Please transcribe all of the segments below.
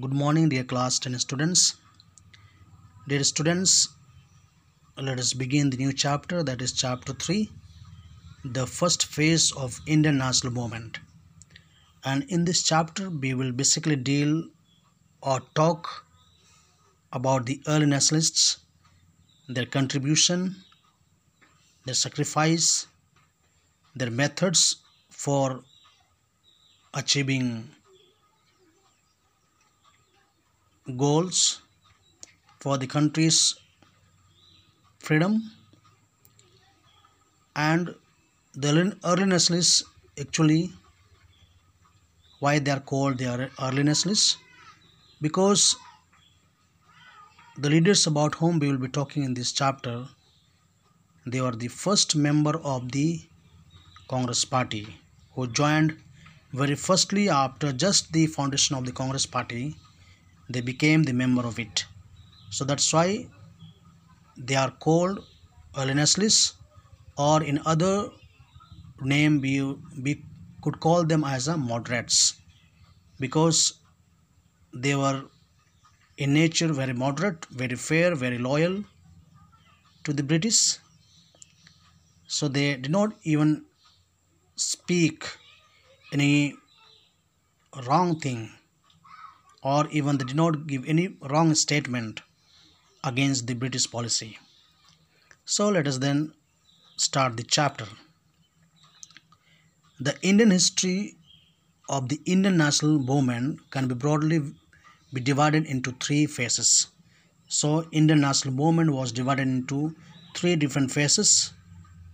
good morning dear class 10 students dear students let us begin the new chapter that is chapter 3 the first phase of indian national movement and in this chapter we will basically deal or talk about the early nationalists their contribution their sacrifice their methods for achieving goals for the country's freedom and the early list actually why they are called the early list because the leaders about whom we will be talking in this chapter they were the first member of the congress party who joined very firstly after just the foundation of the congress party they became the member of it so that's why they are called alienacelis or in other name we, we could call them as a moderates because they were in nature very moderate very fair very loyal to the british so they did not even speak any wrong thing or even they did not give any wrong statement against the British policy. So let us then start the chapter. The Indian history of the Indian national movement can be broadly be divided into three phases. So Indian national movement was divided into three different phases.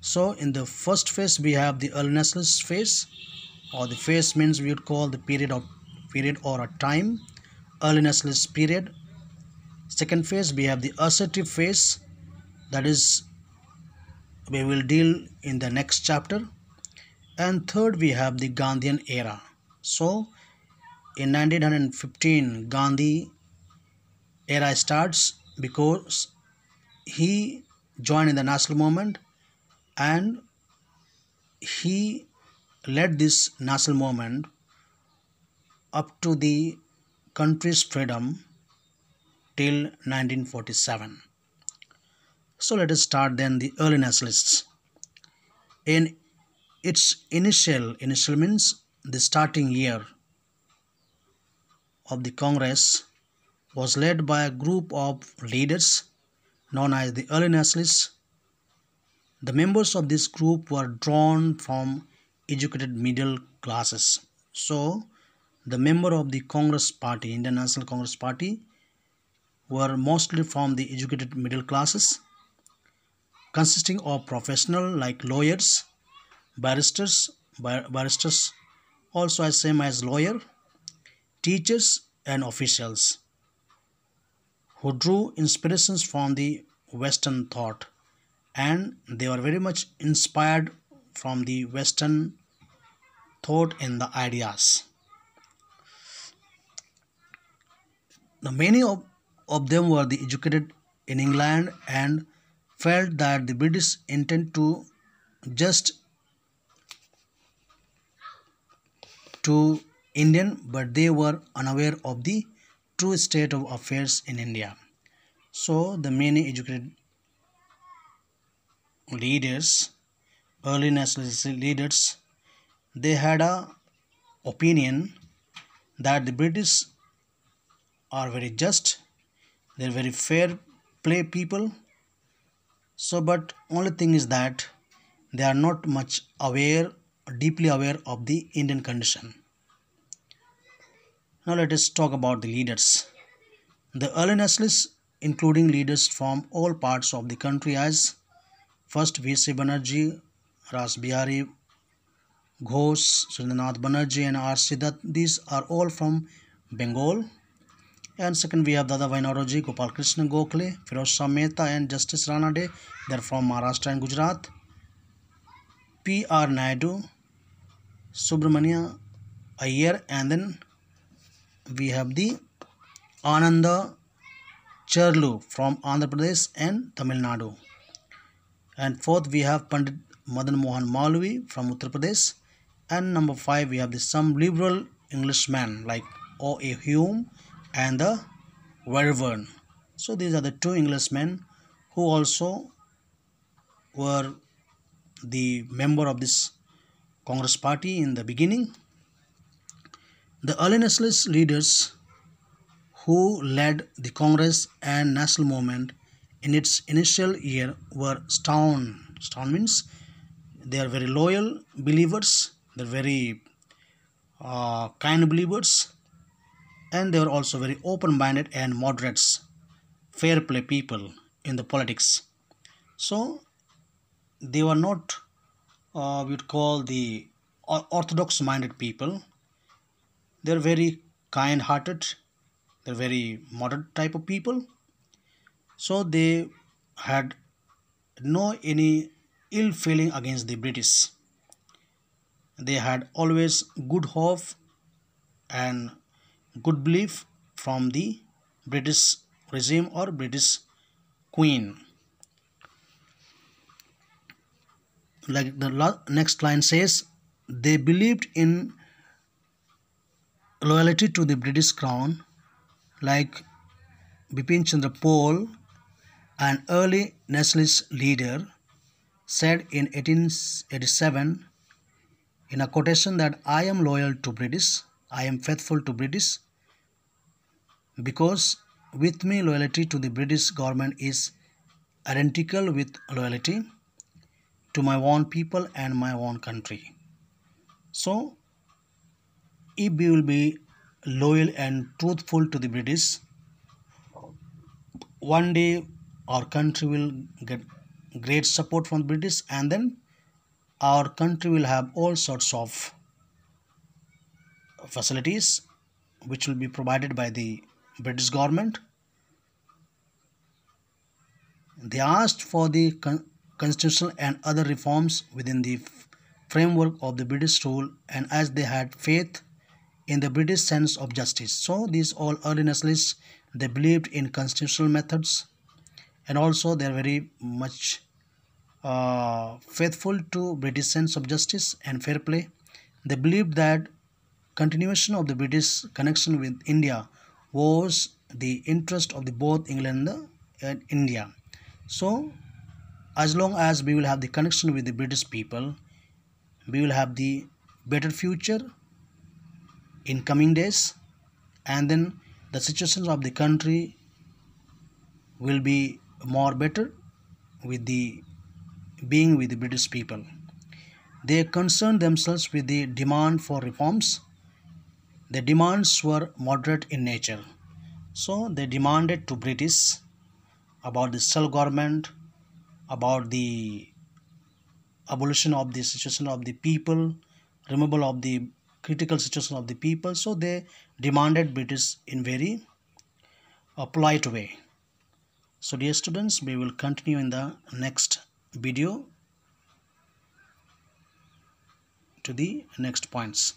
So in the first phase we have the early nationalist phase or the phase means we would call the period of period or a time early nationalist period. Second phase, we have the assertive phase, that is, we will deal in the next chapter. And third, we have the Gandhian era. So, in 1915, Gandhi era starts because he joined in the national movement and he led this national movement up to the country's freedom till 1947. So let us start then the early nationalists. In its initial, initial means the starting year of the Congress was led by a group of leaders known as the early nationalists. The members of this group were drawn from educated middle classes. So the member of the Congress Party, Indian National Congress Party, were mostly from the educated middle classes, consisting of professional like lawyers, barristers, bar barristers also as same as lawyer, teachers and officials who drew inspirations from the Western thought and they were very much inspired from the Western thought and the ideas. Now, many of, of them were the educated in England and felt that the British intent to just to Indian, but they were unaware of the true state of affairs in India. So the many educated leaders, early nationalist leaders, they had a opinion that the British are very just they're very fair play people so but only thing is that they are not much aware deeply aware of the indian condition now let us talk about the leaders the early nationalists including leaders from all parts of the country as first V.C. Banerjee, Ras Bihari Ghosh, Sundranath Banerjee and R.C. These are all from Bengal. And second, we have Dada Vainaroji, Gopal Krishna Gokhale, Firoz Shah Mehta and Justice Rana Day. They are from Maharashtra and Gujarat. P. R. Naidu, Subramania Iyer and then we have the Ananda Charlu from Andhra Pradesh and Tamil Nadu. And fourth, we have Pandit Madan Mohan Malvi from Uttar Pradesh. And number five, we have the some liberal Englishman like O. A. Hume and the Wyvern. So these are the two Englishmen who also were the member of this Congress party in the beginning. The early nationalist leaders who led the Congress and national movement in its initial year were Stone. Stone means they are very loyal believers, they're very uh, kind believers, and they were also very open-minded and moderates, fair play people in the politics. So they were not uh, we'd call the orthodox-minded people. They're very kind-hearted. They're very moderate type of people. So they had no any ill feeling against the British. They had always good hope and good belief from the British regime or British queen. Like the next line says, they believed in loyalty to the British crown like Bipin Chandra Pol, an early nationalist leader, said in 1887 in a quotation that I am loyal to British, I am faithful to British, because with me loyalty to the British government is identical with loyalty to my own people and my own country. So, if we will be loyal and truthful to the British, one day our country will get great support from the British and then our country will have all sorts of facilities which will be provided by the British government. They asked for the con constitutional and other reforms within the framework of the British rule and as they had faith in the British sense of justice. So these all early nationalists, they believed in constitutional methods and also they are very much uh, faithful to British sense of justice and fair play. They believed that continuation of the British connection with India was the interest of the both England and India. So as long as we will have the connection with the British people, we will have the better future in coming days and then the situation of the country will be more better with the being with the British people. They concern themselves with the demand for reforms the demands were moderate in nature. So they demanded to British about the self-government, about the abolition of the situation of the people, removal of the critical situation of the people. So they demanded British in very uh, polite way. So dear students, we will continue in the next video to the next points.